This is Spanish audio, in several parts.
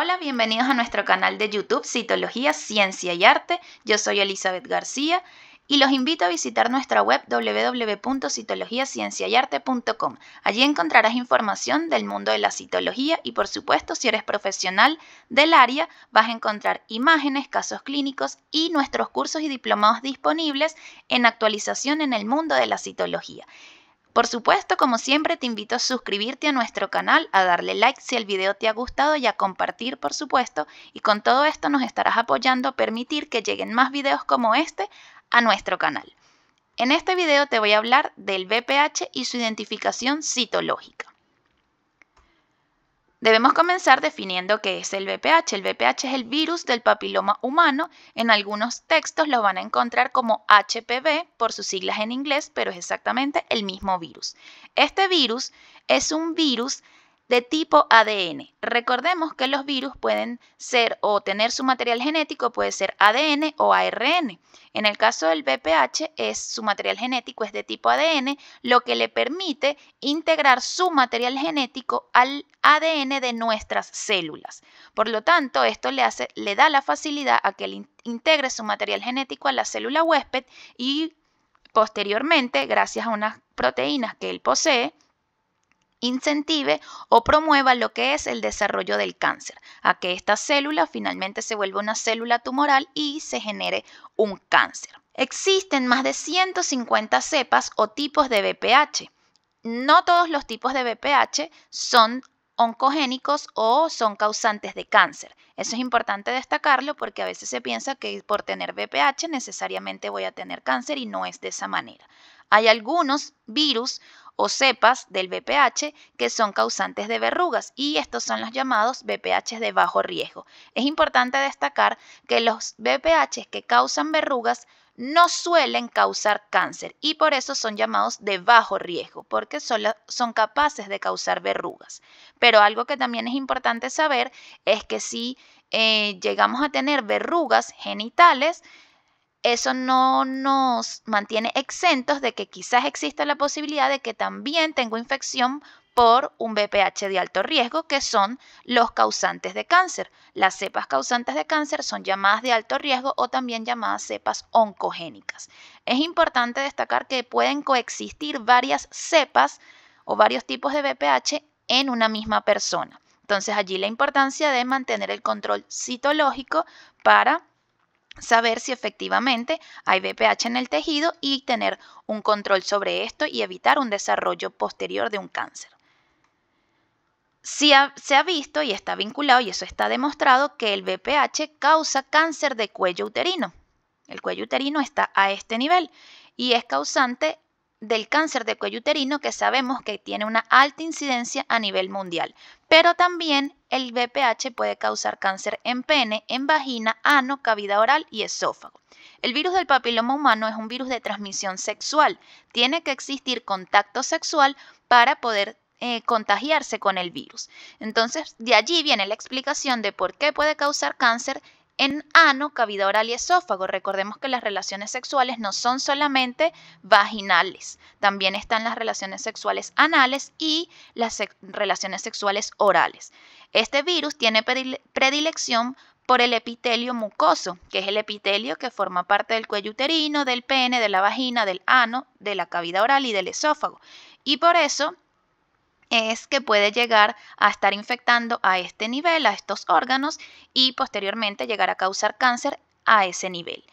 Hola, bienvenidos a nuestro canal de YouTube Citología, Ciencia y Arte. Yo soy Elizabeth García y los invito a visitar nuestra web www.citologiacienciayarte.com. Allí encontrarás información del mundo de la citología y por supuesto si eres profesional del área vas a encontrar imágenes, casos clínicos y nuestros cursos y diplomados disponibles en actualización en el mundo de la citología. Por supuesto, como siempre, te invito a suscribirte a nuestro canal, a darle like si el video te ha gustado y a compartir, por supuesto, y con todo esto nos estarás apoyando a permitir que lleguen más videos como este a nuestro canal. En este video te voy a hablar del VPH y su identificación citológica. Debemos comenzar definiendo qué es el VPH. El VPH es el virus del papiloma humano. En algunos textos lo van a encontrar como HPV por sus siglas en inglés, pero es exactamente el mismo virus. Este virus es un virus de tipo ADN. Recordemos que los virus pueden ser o tener su material genético, puede ser ADN o ARN. En el caso del BPH, es, su material genético es de tipo ADN, lo que le permite integrar su material genético al ADN de nuestras células. Por lo tanto, esto le, le da la facilidad a que él integre su material genético a la célula huésped y posteriormente, gracias a unas proteínas que él posee, incentive o promueva lo que es el desarrollo del cáncer, a que esta célula finalmente se vuelva una célula tumoral y se genere un cáncer. Existen más de 150 cepas o tipos de BPH. No todos los tipos de BPH son oncogénicos o son causantes de cáncer. Eso es importante destacarlo porque a veces se piensa que por tener BPH necesariamente voy a tener cáncer y no es de esa manera. Hay algunos virus o cepas del BPH que son causantes de verrugas y estos son los llamados BPH de bajo riesgo. Es importante destacar que los BPH que causan verrugas no suelen causar cáncer y por eso son llamados de bajo riesgo, porque son, son capaces de causar verrugas. Pero algo que también es importante saber es que si eh, llegamos a tener verrugas genitales, eso no nos mantiene exentos de que quizás exista la posibilidad de que también tengo infección por un BPH de alto riesgo, que son los causantes de cáncer. Las cepas causantes de cáncer son llamadas de alto riesgo o también llamadas cepas oncogénicas. Es importante destacar que pueden coexistir varias cepas o varios tipos de BPH en una misma persona. Entonces allí la importancia de mantener el control citológico para saber si efectivamente hay BPH en el tejido y tener un control sobre esto y evitar un desarrollo posterior de un cáncer se ha visto y está vinculado, y eso está demostrado, que el BPH causa cáncer de cuello uterino. El cuello uterino está a este nivel y es causante del cáncer de cuello uterino que sabemos que tiene una alta incidencia a nivel mundial. Pero también el BPH puede causar cáncer en pene, en vagina, ano, cavidad oral y esófago. El virus del papiloma humano es un virus de transmisión sexual. Tiene que existir contacto sexual para poder eh, contagiarse con el virus. Entonces, de allí viene la explicación de por qué puede causar cáncer en ano, cavidad oral y esófago. Recordemos que las relaciones sexuales no son solamente vaginales, también están las relaciones sexuales anales y las relaciones sexuales orales. Este virus tiene predilección por el epitelio mucoso, que es el epitelio que forma parte del cuello uterino, del pene, de la vagina, del ano, de la cavidad oral y del esófago. Y por eso es que puede llegar a estar infectando a este nivel, a estos órganos, y posteriormente llegar a causar cáncer a ese nivel.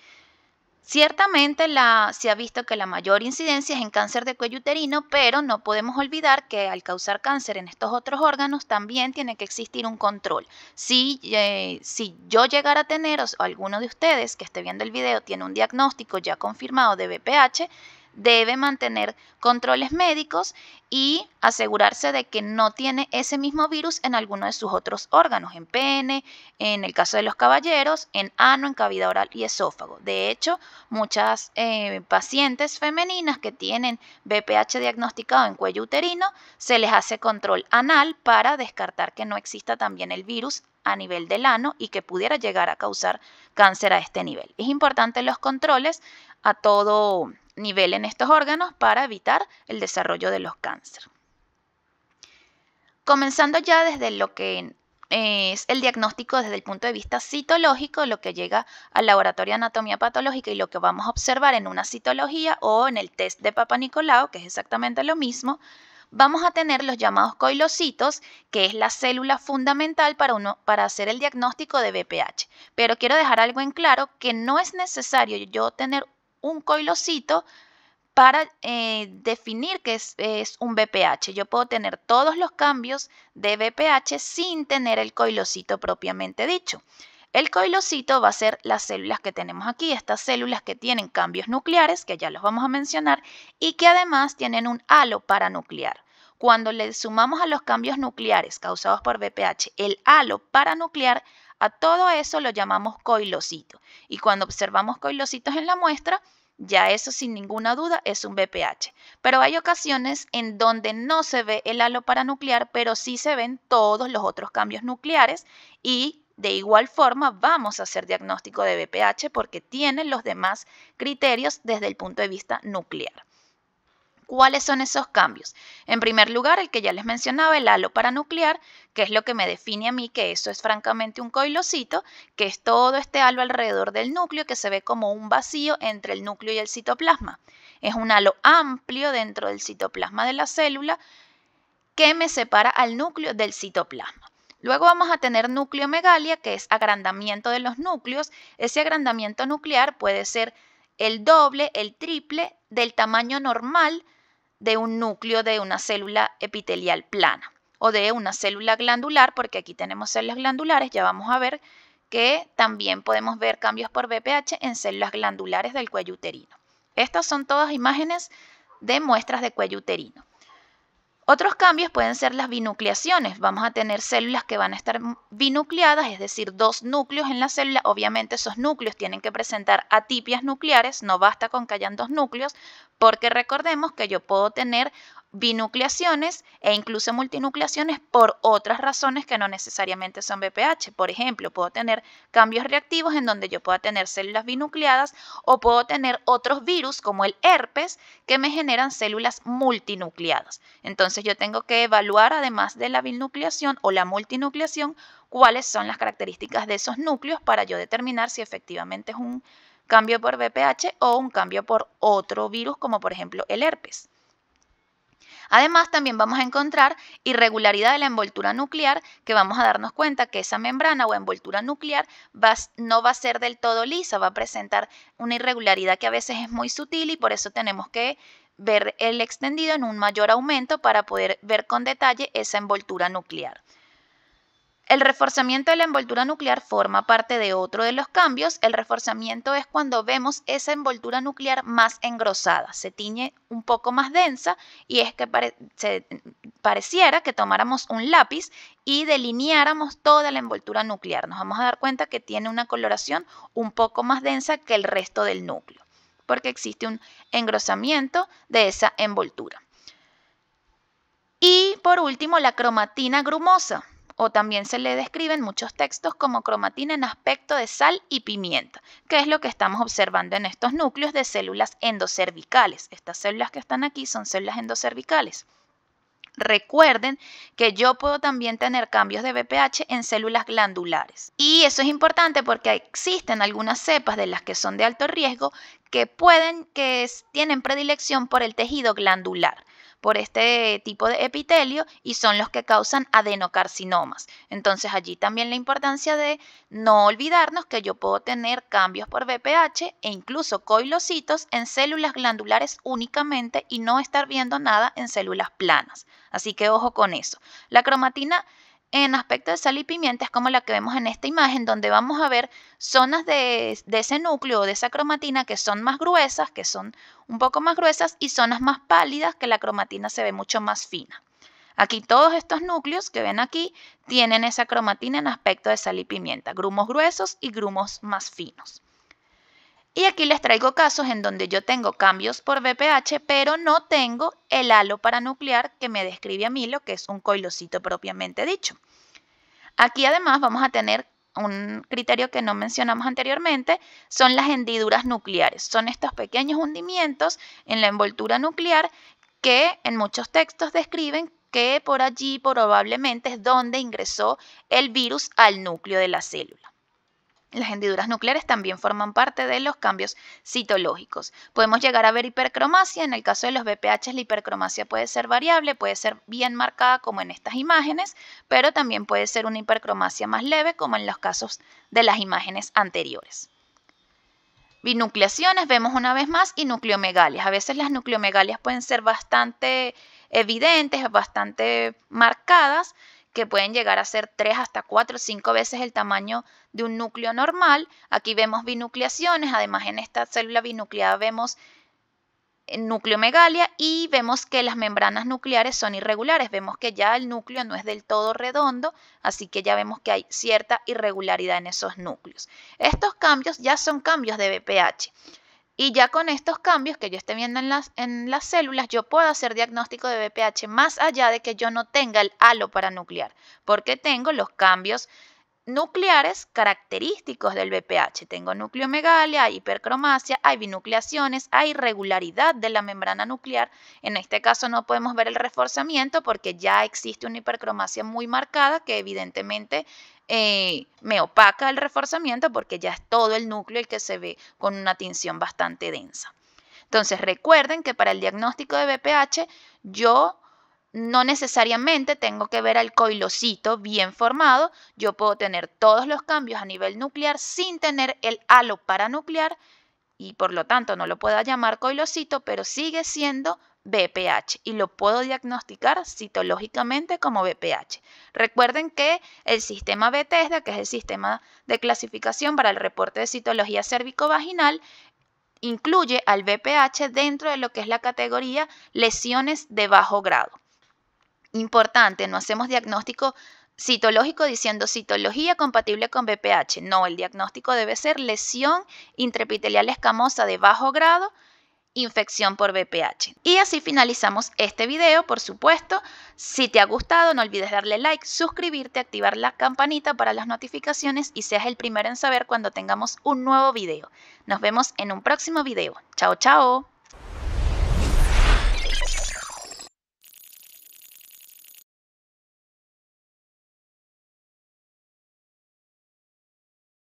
Ciertamente se ha visto que la mayor incidencia es en cáncer de cuello uterino, pero no podemos olvidar que al causar cáncer en estos otros órganos también tiene que existir un control. Si, eh, si yo llegara a tener, o alguno de ustedes que esté viendo el video tiene un diagnóstico ya confirmado de BPH, debe mantener controles médicos y asegurarse de que no tiene ese mismo virus en alguno de sus otros órganos, en pene, en el caso de los caballeros, en ano, en cavidad oral y esófago. De hecho, muchas eh, pacientes femeninas que tienen BPH diagnosticado en cuello uterino, se les hace control anal para descartar que no exista también el virus a nivel del ano y que pudiera llegar a causar cáncer a este nivel. Es importante los controles a todo en estos órganos para evitar el desarrollo de los cánceres. Comenzando ya desde lo que es el diagnóstico desde el punto de vista citológico, lo que llega al laboratorio de anatomía patológica y lo que vamos a observar en una citología o en el test de Papa Nicolau, que es exactamente lo mismo, vamos a tener los llamados coilocitos, que es la célula fundamental para, uno, para hacer el diagnóstico de BPH. Pero quiero dejar algo en claro, que no es necesario yo tener un coilocito para eh, definir que es, es, un BPH. Yo puedo tener todos los cambios de BPH sin tener el coilocito propiamente dicho. El coilocito va a ser las células que tenemos aquí, estas células que tienen cambios nucleares, que ya los vamos a mencionar, y que además tienen un halo paranuclear. Cuando le sumamos a los cambios nucleares causados por BPH el halo paranuclear, a todo eso lo llamamos coilocito. Y cuando observamos coilocitos en la muestra, ya eso sin ninguna duda es un BPH. Pero hay ocasiones en donde no se ve el halo paranuclear, pero sí se ven todos los otros cambios nucleares y de igual forma vamos a hacer diagnóstico de BPH porque tienen los demás criterios desde el punto de vista nuclear. ¿Cuáles son esos cambios? En primer lugar, el que ya les mencionaba, el halo paranuclear, que es lo que me define a mí que eso es francamente un coilocito, que es todo este halo alrededor del núcleo que se ve como un vacío entre el núcleo y el citoplasma. Es un halo amplio dentro del citoplasma de la célula que me separa al núcleo del citoplasma. Luego vamos a tener núcleo megalia, que es agrandamiento de los núcleos. Ese agrandamiento nuclear puede ser el doble, el triple del tamaño normal de un núcleo de una célula epitelial plana o de una célula glandular, porque aquí tenemos células glandulares, ya vamos a ver que también podemos ver cambios por BPH en células glandulares del cuello uterino. Estas son todas imágenes de muestras de cuello uterino. Otros cambios pueden ser las binucleaciones. Vamos a tener células que van a estar binucleadas, es decir, dos núcleos en la célula. Obviamente esos núcleos tienen que presentar atipias nucleares, no basta con que hayan dos núcleos, porque recordemos que yo puedo tener binucleaciones e incluso multinucleaciones por otras razones que no necesariamente son BPH. Por ejemplo, puedo tener cambios reactivos en donde yo pueda tener células binucleadas o puedo tener otros virus como el herpes que me generan células multinucleadas. Entonces yo tengo que evaluar además de la binucleación o la multinucleación cuáles son las características de esos núcleos para yo determinar si efectivamente es un cambio por BPH o un cambio por otro virus como por ejemplo el herpes. Además, también vamos a encontrar irregularidad de la envoltura nuclear, que vamos a darnos cuenta que esa membrana o envoltura nuclear no va a ser del todo lisa, va a presentar una irregularidad que a veces es muy sutil y por eso tenemos que ver el extendido en un mayor aumento para poder ver con detalle esa envoltura nuclear. El reforzamiento de la envoltura nuclear forma parte de otro de los cambios. El reforzamiento es cuando vemos esa envoltura nuclear más engrosada, se tiñe un poco más densa y es que pareciera que tomáramos un lápiz y delineáramos toda la envoltura nuclear. Nos vamos a dar cuenta que tiene una coloración un poco más densa que el resto del núcleo, porque existe un engrosamiento de esa envoltura. Y por último, la cromatina grumosa o también se le describen muchos textos como cromatina en aspecto de sal y pimienta, que es lo que estamos observando en estos núcleos de células endocervicales. Estas células que están aquí son células endocervicales. Recuerden que yo puedo también tener cambios de BPH en células glandulares. Y eso es importante porque existen algunas cepas de las que son de alto riesgo que pueden, que tienen predilección por el tejido glandular por este tipo de epitelio y son los que causan adenocarcinomas. Entonces allí también la importancia de no olvidarnos que yo puedo tener cambios por BPH e incluso coilocitos en células glandulares únicamente y no estar viendo nada en células planas. Así que ojo con eso. La cromatina en aspecto de sal y pimienta es como la que vemos en esta imagen, donde vamos a ver zonas de, ese núcleo o de esa cromatina que son más gruesas, que son un poco más gruesas, y zonas más pálidas, que la cromatina se ve mucho más fina. Aquí todos estos núcleos que ven aquí tienen esa cromatina en aspecto de sal y pimienta, grumos gruesos y grumos más finos. Y aquí les traigo casos en donde yo tengo cambios por BPH, pero no tengo el halo paranuclear que me describe a mí lo que es un coilocito propiamente dicho. Aquí además vamos a tener un criterio que no mencionamos anteriormente, son las hendiduras nucleares. Son estos pequeños hundimientos en la envoltura nuclear que en muchos textos describen que por allí probablemente es donde ingresó el virus al núcleo de la célula. Las hendiduras nucleares también forman parte de los cambios citológicos. Podemos llegar a ver hipercromasia. En el caso de los BPH, la hipercromasia puede ser variable, puede ser bien marcada como en estas imágenes, pero también puede ser una hipercromasia más leve como en los casos de las imágenes anteriores. Binucleaciones vemos una vez más y nucleomegalias. A veces las nucleomegalias pueden ser bastante evidentes, bastante marcadas, que pueden llegar a ser 3 hasta 4 o 5 veces el tamaño de un núcleo normal. Aquí vemos binucleaciones, además en esta célula binucleada vemos eh, núcleo megalia y vemos que las membranas nucleares son irregulares, vemos que ya el núcleo no es del todo redondo, así que ya vemos que hay cierta irregularidad en esos núcleos. Estos cambios ya son cambios de BPH. Y ya con estos cambios que yo esté viendo en las, en las células, yo puedo hacer diagnóstico de BPH más allá de que yo no tenga el halo paranuclear, porque tengo los cambios nucleares característicos del BPH. Tengo núcleo hay hipercromasia, hay binucleaciones, hay irregularidad de la membrana nuclear. En este caso no podemos ver el reforzamiento porque ya existe una hipercromasia muy marcada que evidentemente eh, me opaca el reforzamiento porque ya es todo el núcleo el que se ve con una tinción bastante densa. Entonces recuerden que para el diagnóstico de BPH yo no necesariamente tengo que ver al coilocito bien formado, yo puedo tener todos los cambios a nivel nuclear sin tener el halo paranuclear y por lo tanto no lo pueda llamar coilocito, pero sigue siendo BPH y lo puedo diagnosticar citológicamente como BPH. Recuerden que el sistema Bethesda, que es el sistema de clasificación para el reporte de citología cérvico-vaginal, incluye al BPH dentro de lo que es la categoría lesiones de bajo grado. Importante, no hacemos diagnóstico citológico diciendo citología compatible con BPH. No, el diagnóstico debe ser lesión intraepitelial escamosa de bajo grado, infección por BPH. Y así finalizamos este video, por supuesto. Si te ha gustado, no olvides darle like, suscribirte, activar la campanita para las notificaciones y seas el primero en saber cuando tengamos un nuevo video. Nos vemos en un próximo video. Chao, chao.